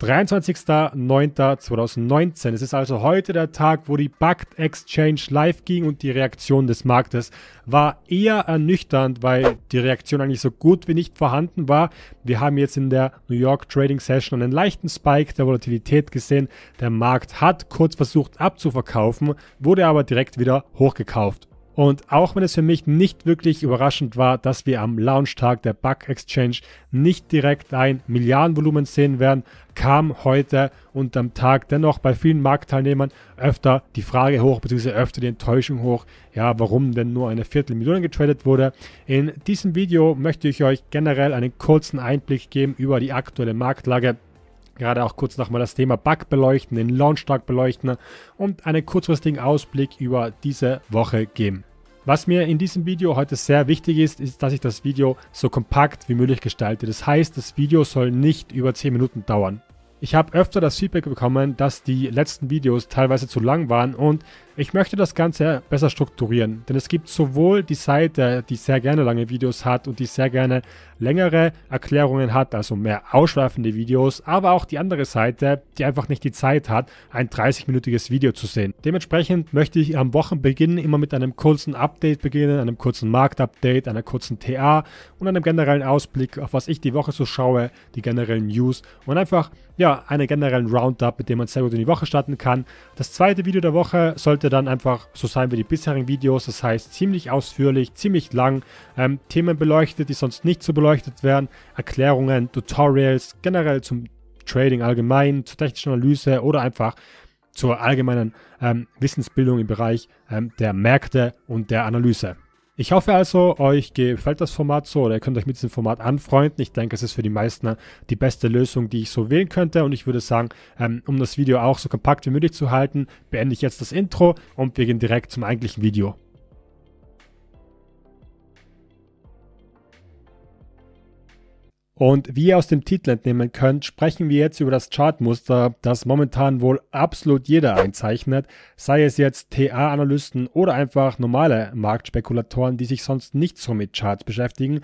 23.09.2019. Es ist also heute der Tag, wo die Bugged Exchange live ging und die Reaktion des Marktes war eher ernüchternd, weil die Reaktion eigentlich so gut wie nicht vorhanden war. Wir haben jetzt in der New York Trading Session einen leichten Spike der Volatilität gesehen. Der Markt hat kurz versucht abzuverkaufen, wurde aber direkt wieder hochgekauft. Und auch wenn es für mich nicht wirklich überraschend war, dass wir am Launchtag der Bug Exchange nicht direkt ein Milliardenvolumen sehen werden, kam heute und am Tag dennoch bei vielen Marktteilnehmern öfter die Frage hoch, beziehungsweise öfter die Enttäuschung hoch, ja, warum denn nur eine Viertelmillion getradet wurde. In diesem Video möchte ich euch generell einen kurzen Einblick geben über die aktuelle Marktlage gerade auch kurz nochmal das Thema Bug beleuchten, den Launch Tag beleuchten und einen kurzfristigen Ausblick über diese Woche geben. Was mir in diesem Video heute sehr wichtig ist, ist, dass ich das Video so kompakt wie möglich gestalte. Das heißt, das Video soll nicht über 10 Minuten dauern. Ich habe öfter das Feedback bekommen, dass die letzten Videos teilweise zu lang waren und ich möchte das Ganze besser strukturieren, denn es gibt sowohl die Seite, die sehr gerne lange Videos hat und die sehr gerne längere Erklärungen hat, also mehr ausschweifende Videos, aber auch die andere Seite, die einfach nicht die Zeit hat, ein 30-minütiges Video zu sehen. Dementsprechend möchte ich am Wochenbeginn immer mit einem kurzen Update beginnen, einem kurzen Marktupdate, einer kurzen TA und einem generellen Ausblick, auf was ich die Woche so schaue, die generellen News und einfach ja, einen generellen Roundup, mit dem man sehr gut in die Woche starten kann. Das zweite Video der Woche sollte dann einfach so sein wie die bisherigen Videos, das heißt ziemlich ausführlich, ziemlich lang, ähm, Themen beleuchtet, die sonst nicht so beleuchtet werden, Erklärungen, Tutorials, generell zum Trading allgemein, zur technischen Analyse oder einfach zur allgemeinen ähm, Wissensbildung im Bereich ähm, der Märkte und der Analyse. Ich hoffe also, euch gefällt das Format so oder ihr könnt euch mit diesem Format anfreunden. Ich denke, es ist für die meisten äh, die beste Lösung, die ich so wählen könnte. Und ich würde sagen, ähm, um das Video auch so kompakt wie möglich zu halten, beende ich jetzt das Intro und wir gehen direkt zum eigentlichen Video. Und wie ihr aus dem Titel entnehmen könnt, sprechen wir jetzt über das Chartmuster, das momentan wohl absolut jeder einzeichnet, sei es jetzt TA-Analysten oder einfach normale Marktspekulatoren, die sich sonst nicht so mit Charts beschäftigen.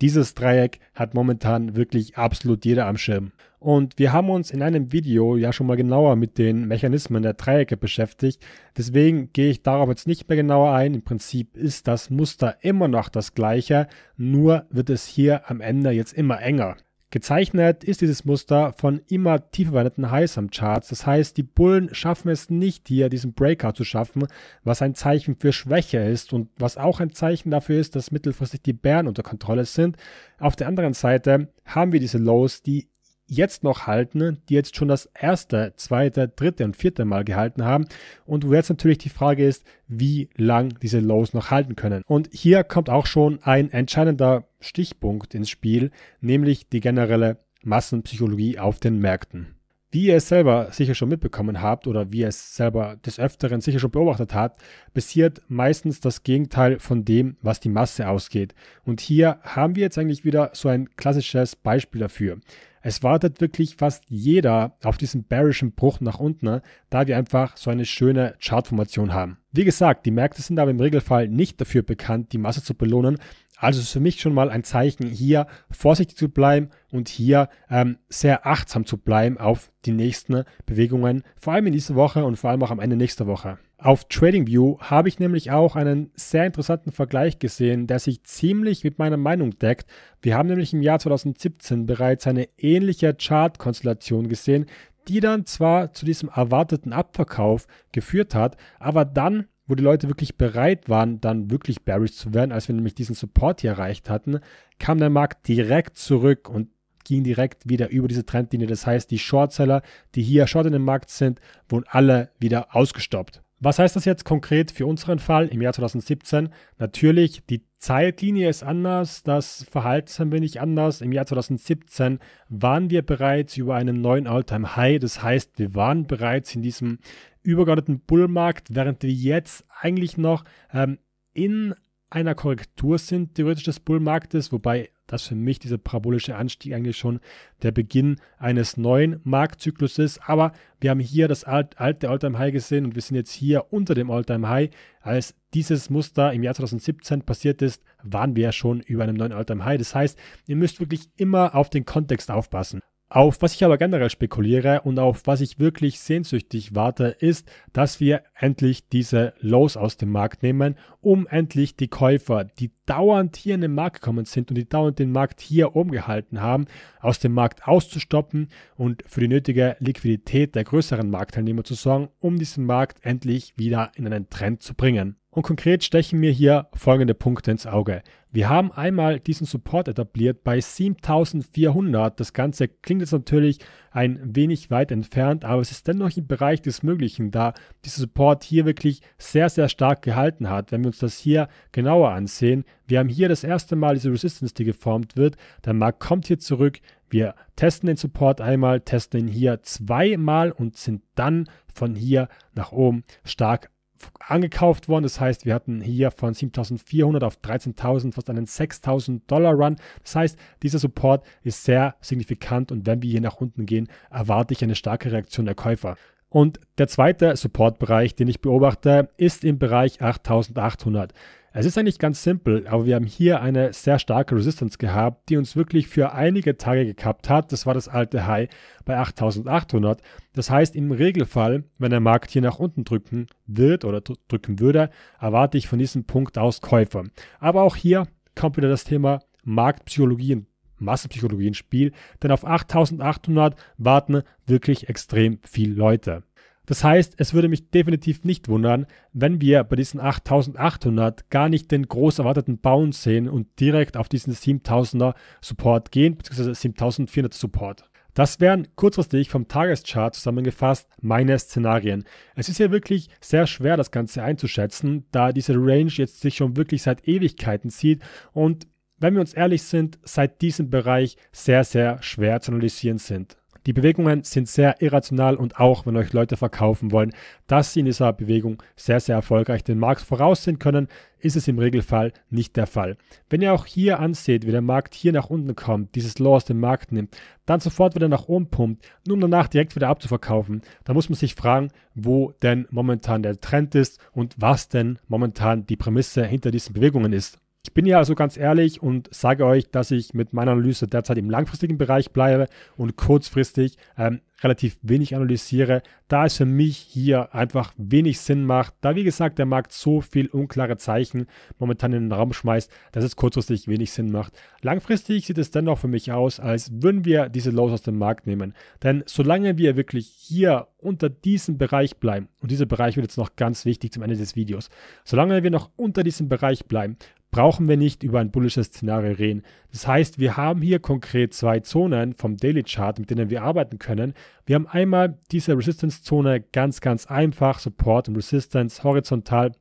Dieses Dreieck hat momentan wirklich absolut jeder am Schirm. Und wir haben uns in einem Video ja schon mal genauer mit den Mechanismen der Dreiecke beschäftigt. Deswegen gehe ich darauf jetzt nicht mehr genauer ein. Im Prinzip ist das Muster immer noch das gleiche, nur wird es hier am Ende jetzt immer enger. Gezeichnet ist dieses Muster von immer tiefer werdenden Highs am charts Das heißt, die Bullen schaffen es nicht hier, diesen Breakout zu schaffen, was ein Zeichen für Schwäche ist und was auch ein Zeichen dafür ist, dass mittelfristig die Bären unter Kontrolle sind. Auf der anderen Seite haben wir diese Lows, die jetzt noch halten, die jetzt schon das erste, zweite, dritte und vierte Mal gehalten haben und wo jetzt natürlich die Frage ist, wie lang diese Lows noch halten können. Und hier kommt auch schon ein entscheidender Stichpunkt ins Spiel, nämlich die generelle Massenpsychologie auf den Märkten. Wie ihr es selber sicher schon mitbekommen habt oder wie ihr es selber des Öfteren sicher schon beobachtet habt, passiert meistens das Gegenteil von dem, was die Masse ausgeht. Und hier haben wir jetzt eigentlich wieder so ein klassisches Beispiel dafür. Es wartet wirklich fast jeder auf diesen bearischen Bruch nach unten, ne, da wir einfach so eine schöne Chartformation haben. Wie gesagt, die Märkte sind aber im Regelfall nicht dafür bekannt, die Masse zu belohnen also ist für mich schon mal ein Zeichen, hier vorsichtig zu bleiben und hier ähm, sehr achtsam zu bleiben auf die nächsten Bewegungen, vor allem in dieser Woche und vor allem auch am Ende nächster Woche. Auf TradingView habe ich nämlich auch einen sehr interessanten Vergleich gesehen, der sich ziemlich mit meiner Meinung deckt. Wir haben nämlich im Jahr 2017 bereits eine ähnliche Chart-Konstellation gesehen, die dann zwar zu diesem erwarteten Abverkauf geführt hat, aber dann wo die Leute wirklich bereit waren, dann wirklich bearish zu werden, als wir nämlich diesen Support hier erreicht hatten, kam der Markt direkt zurück und ging direkt wieder über diese Trendlinie. Das heißt, die Shortseller, die hier short in dem Markt sind, wurden alle wieder ausgestoppt. Was heißt das jetzt konkret für unseren Fall im Jahr 2017? Natürlich, die Zeitlinie ist anders, das Verhalten ist ein wenig anders. Im Jahr 2017 waren wir bereits über einen neuen All-Time-High. Das heißt, wir waren bereits in diesem übergeordneten Bullmarkt, während wir jetzt eigentlich noch ähm, in einer Korrektur sind, theoretisch des Bullmarktes, wobei dass für mich dieser parabolische Anstieg eigentlich schon der Beginn eines neuen Marktzyklus ist. Aber wir haben hier das alte Alt, Alltime High gesehen und wir sind jetzt hier unter dem Alltime High. Als dieses Muster im Jahr 2017 passiert ist, waren wir ja schon über einem neuen Alltime High. Das heißt, ihr müsst wirklich immer auf den Kontext aufpassen. Auf was ich aber generell spekuliere und auf was ich wirklich sehnsüchtig warte, ist, dass wir endlich diese Lows aus dem Markt nehmen, um endlich die Käufer, die dauernd hier in den Markt gekommen sind und die dauernd den Markt hier oben gehalten haben, aus dem Markt auszustoppen und für die nötige Liquidität der größeren Marktteilnehmer zu sorgen, um diesen Markt endlich wieder in einen Trend zu bringen. Und konkret stechen mir hier folgende Punkte ins Auge. Wir haben einmal diesen Support etabliert bei 7400. Das Ganze klingt jetzt natürlich ein wenig weit entfernt, aber es ist dennoch im Bereich des Möglichen, da dieser Support hier wirklich sehr, sehr stark gehalten hat. Wenn wir uns das hier genauer ansehen, wir haben hier das erste Mal diese Resistance, die geformt wird. Der Markt kommt hier zurück. Wir testen den Support einmal, testen ihn hier zweimal und sind dann von hier nach oben stark angekauft worden. Das heißt, wir hatten hier von 7.400 auf 13.000 fast einen 6.000 Dollar Run. Das heißt, dieser Support ist sehr signifikant und wenn wir hier nach unten gehen, erwarte ich eine starke Reaktion der Käufer. Und der zweite Supportbereich, den ich beobachte, ist im Bereich 8800. Es ist eigentlich ganz simpel, aber wir haben hier eine sehr starke Resistance gehabt, die uns wirklich für einige Tage gekappt hat. Das war das alte High bei 8800. Das heißt, im Regelfall, wenn der Markt hier nach unten drücken wird oder drücken würde, erwarte ich von diesem Punkt aus Käufer. Aber auch hier kommt wieder das Thema Marktpsychologie und Massenpsychologie ins Spiel, denn auf 8800 warten wirklich extrem viele Leute. Das heißt, es würde mich definitiv nicht wundern, wenn wir bei diesen 8800 gar nicht den groß erwarteten Bounce sehen und direkt auf diesen 7000er Support gehen, beziehungsweise 7400 Support. Das wären kurzfristig vom Tageschart zusammengefasst meine Szenarien. Es ist ja wirklich sehr schwer, das Ganze einzuschätzen, da diese Range jetzt sich schon wirklich seit Ewigkeiten zieht und wenn wir uns ehrlich sind, seit diesem Bereich sehr, sehr schwer zu analysieren sind. Die Bewegungen sind sehr irrational und auch, wenn euch Leute verkaufen wollen, dass sie in dieser Bewegung sehr, sehr erfolgreich den Markt voraussehen können, ist es im Regelfall nicht der Fall. Wenn ihr auch hier anseht, wie der Markt hier nach unten kommt, dieses Low aus dem Markt nimmt, dann sofort wieder nach oben pumpt, nur um danach direkt wieder abzuverkaufen, dann muss man sich fragen, wo denn momentan der Trend ist und was denn momentan die Prämisse hinter diesen Bewegungen ist. Ich bin ja also ganz ehrlich und sage euch, dass ich mit meiner Analyse derzeit im langfristigen Bereich bleibe und kurzfristig ähm, relativ wenig analysiere, da es für mich hier einfach wenig Sinn macht, da wie gesagt der Markt so viel unklare Zeichen momentan in den Raum schmeißt, dass es kurzfristig wenig Sinn macht. Langfristig sieht es dennoch für mich aus, als würden wir diese Lows aus dem Markt nehmen. Denn solange wir wirklich hier unter diesem Bereich bleiben, und dieser Bereich wird jetzt noch ganz wichtig zum Ende des Videos, solange wir noch unter diesem Bereich bleiben, brauchen wir nicht über ein bullisches Szenario reden. Das heißt, wir haben hier konkret zwei Zonen vom Daily Chart, mit denen wir arbeiten können. Wir haben einmal diese Resistance-Zone ganz, ganz einfach, Support und Resistance horizontal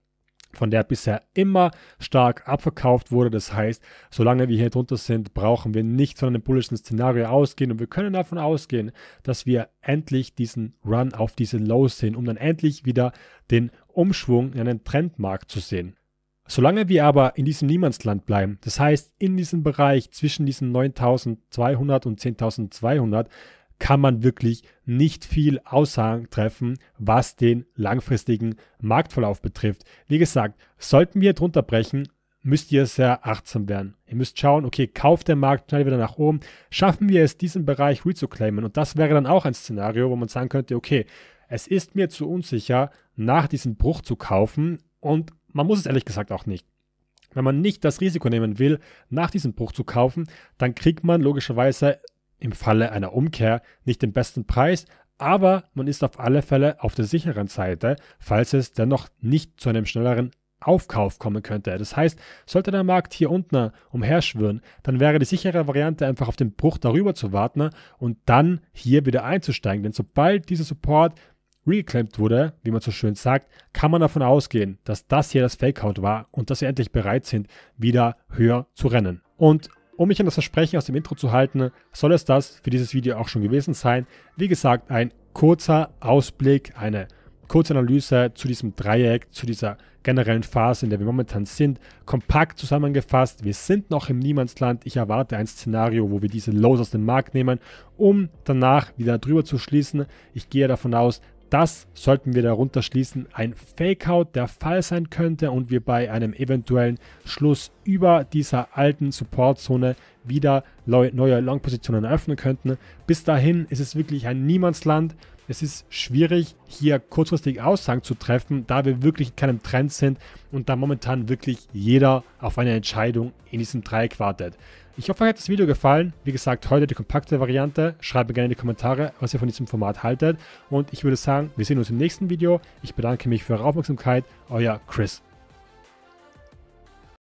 von der bisher immer stark abverkauft wurde. Das heißt, solange wir hier drunter sind, brauchen wir nicht von einem bullischen Szenario ausgehen und wir können davon ausgehen, dass wir endlich diesen Run auf diese Lows sehen, um dann endlich wieder den Umschwung in einen Trendmarkt zu sehen. Solange wir aber in diesem Niemandsland bleiben, das heißt in diesem Bereich zwischen diesen 9200 und 10200, kann man wirklich nicht viel Aussagen treffen, was den langfristigen Marktverlauf betrifft. Wie gesagt, sollten wir drunter brechen, müsst ihr sehr achtsam werden. Ihr müsst schauen, okay, kauft der Markt schnell wieder nach oben, schaffen wir es, diesen Bereich reclaimen. Und das wäre dann auch ein Szenario, wo man sagen könnte, okay, es ist mir zu unsicher, nach diesem Bruch zu kaufen und man muss es ehrlich gesagt auch nicht. Wenn man nicht das Risiko nehmen will, nach diesem Bruch zu kaufen, dann kriegt man logischerweise im Falle einer Umkehr nicht den besten Preis, aber man ist auf alle Fälle auf der sicheren Seite, falls es dennoch nicht zu einem schnelleren Aufkauf kommen könnte. Das heißt, sollte der Markt hier unten umherschwören, dann wäre die sichere Variante einfach auf den Bruch darüber zu warten und dann hier wieder einzusteigen. Denn sobald dieser Support reclaimed wurde, wie man so schön sagt, kann man davon ausgehen, dass das hier das Fakeout war und dass sie endlich bereit sind, wieder höher zu rennen. Und um mich an das Versprechen aus dem Intro zu halten, soll es das für dieses Video auch schon gewesen sein. Wie gesagt, ein kurzer Ausblick, eine kurze Analyse zu diesem Dreieck, zu dieser generellen Phase, in der wir momentan sind, kompakt zusammengefasst. Wir sind noch im Niemandsland. Ich erwarte ein Szenario, wo wir diese Lows aus dem Markt nehmen, um danach wieder drüber zu schließen. Ich gehe davon aus, das sollten wir darunter schließen, ein Fakeout der Fall sein könnte und wir bei einem eventuellen Schluss über dieser alten Supportzone wieder neue Long-Positionen eröffnen könnten. Bis dahin ist es wirklich ein Niemandsland. Es ist schwierig, hier kurzfristig Aussagen zu treffen, da wir wirklich in keinem Trend sind und da momentan wirklich jeder auf eine Entscheidung in diesem Dreieck wartet. Ich hoffe, euch hat das Video gefallen. Wie gesagt, heute die kompakte Variante. Schreibt mir gerne in die Kommentare, was ihr von diesem Format haltet. Und ich würde sagen, wir sehen uns im nächsten Video. Ich bedanke mich für eure Aufmerksamkeit. Euer Chris.